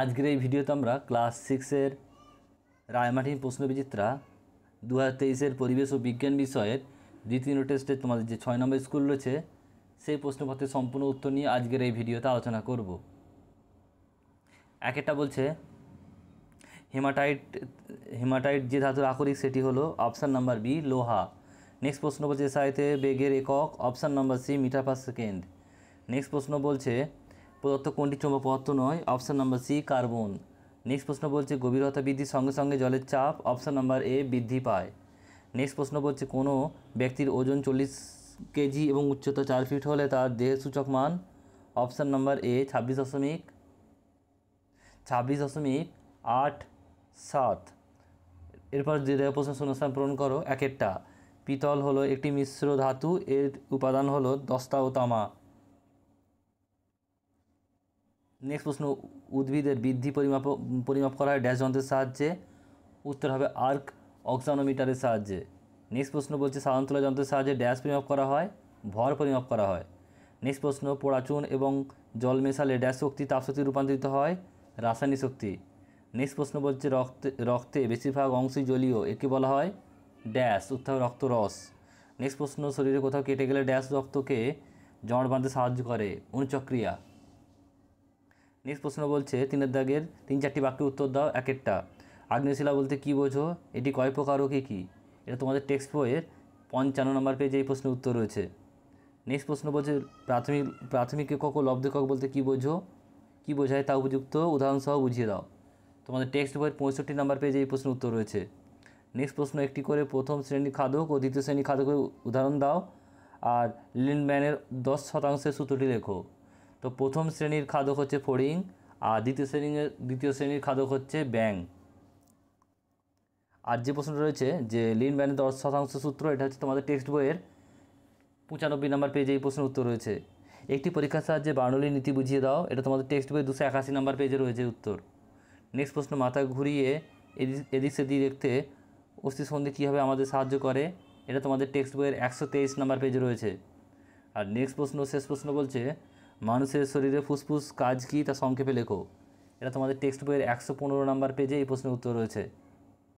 আজকের এই ভিডিওতে আমরা ক্লাস সিক্সের রায়মাঠিন প্রশ্নবিচিত্রা দু হাজার তেইশের পরিবেশ ও বিজ্ঞান বিষয়ের দ্বিতীয় টেস্টে তোমাদের যে ছয় নম্বর স্কুল রয়েছে সেই প্রশ্নপত্রের সম্পূর্ণ উত্তর নিয়ে আজকের এই ভিডিওতে আলোচনা করব এক একটা বলছে হিমাটাইট হিমাটাইট যে ধাতুর আকরিক সেটি হলো অপশান নাম্বার বি লোহা নেক্সট প্রশ্ন বলছে সাহিত্যে বেগের একক option number C metre per second next প্রশ্ন বলছে প্রদত্ত কোনটি চুম্বক পদার্থ নয় option number C carbon next প্রশ্ন বলছে গভীরতা বৃদ্ধির সঙ্গে সঙ্গে জলের চাপ অপশান নাম্বার এ বৃদ্ধি পায় নেক্সট প্রশ্ন বলছে কোনো ব্যক্তির ওজন চল্লিশ কেজি এবং উচ্চতা চার ফিট হলে তার দেহ সূচক মান অপশান নাম্বার এ ছাব্বিশ দশমিক ছাব্বিশ দশমিক আট সাত এরপর যে দেহ প্রশ্ন শূন্যস্থান পূরণ করো একেরটা পিতল হলো একটি মিশ্র ধাতু এর উপাদান হলো দস্তা ও তামা নেক্সট প্রশ্ন উদ্ভিদের বৃদ্ধি পরিমাপ পরিমাপ করা হয় ড্যাশ যন্ত্রের সাহায্যে উত্তর হবে আর্ক অক্সানোমিটারের সাহায্যে নেক্সট প্রশ্ন বলছে সাধারণতলা যন্ত্রের সাহায্যে ড্যাশ পরিমাপ করা হয় ভর পরিমাপ করা হয় নেক্সট প্রশ্ন পোড়াচুন এবং জল মেশালে ড্যাশ শক্তি তাপশক্তি রূপান্তরিত হয় রাসায়নিক শক্তি নেক্সট প্রশ্ন বলছে রক্তে রক্তে বেশিরভাগ অংশই জলীয় একে বলা হয় ড্যাশ উত্থাপ রক্তরস নেক্সট প্রশ্ন শরীরে কোথাও কেটে গেলে ড্যাশ রক্তকে জমাট বাঁধতে সাহায্য করে অনুচক্রিয়া নেক্সট প্রশ্ন বলছে তিনের দাগের তিন চারটি বাক্যে উত্তর দাও এক একটা আগ্নেয়শিলা বলতে কি বোঝো এটি কয় প্রকার ও কী কী এটা তোমাদের টেক্সট বইয়ের পঞ্চান্ন নম্বর পেজে এই প্রশ্নের উত্তর রয়েছে নেক্সট প্রশ্ন বলছে প্রাথমিক প্রাথমিক একক ও লব্ধ একক বলতে কী বোঝো কী বোঝায় তা উপযুক্ত উদাহরণসহ বুঝিয়ে দাও তোমাদের টেক্সট বইয়ের পঁয়ষট্টি নম্বর পেজে এই প্রশ্নের উত্তর রয়েছে নেক্সট প্রশ্ন একটি করে প্রথম শ্রেণী খাদক ও দ্বিতীয় শ্রেণী খাদকের উদাহরণ দাও আর লিনম্যানের দশ শতাংশের সূত্রটি লেখো তো প্রথম শ্রেণীর খাদক হচ্ছে ফড়িং আর দ্বিতীয় শ্রেণীর দ্বিতীয় শ্রেণীর খাদক হচ্ছে ব্যাং আর যে প্রশ্নটা রয়েছে যে লিন ব্যানের দশ শতাংশ সূত্র এটা হচ্ছে তোমাদের টেক্সট বইয়ের পঁচানব্বই নাম্বার পেজে এই প্রশ্নের উত্তর রয়েছে একটি পরীক্ষার সাহায্যে বার্নলির নীতি বুঝিয়ে দাও এটা তোমাদের টেক্সট বইয়ের দুশো একাশি নম্বর পেজে রয়েছে উত্তর নেক্সট প্রশ্ন মাথা ঘুরিয়ে এদিক সেদিক দেখতে অস্থি সন্ধি কীভাবে আমাদের সাহায্য করে এটা তোমাদের টেক্সট বইয়ের একশো তেইশ নম্বর পেজে রয়েছে আর নেক্সট প্রশ্ন শেষ প্রশ্ন বলছে মানুষের শরীরে ফুসফুস কাজ কী তা সংক্ষেপে লেখো এটা তোমাদের টেক্সট বইয়ের একশো পনেরো নম্বর পেজে এই প্রশ্নের উত্তর রয়েছে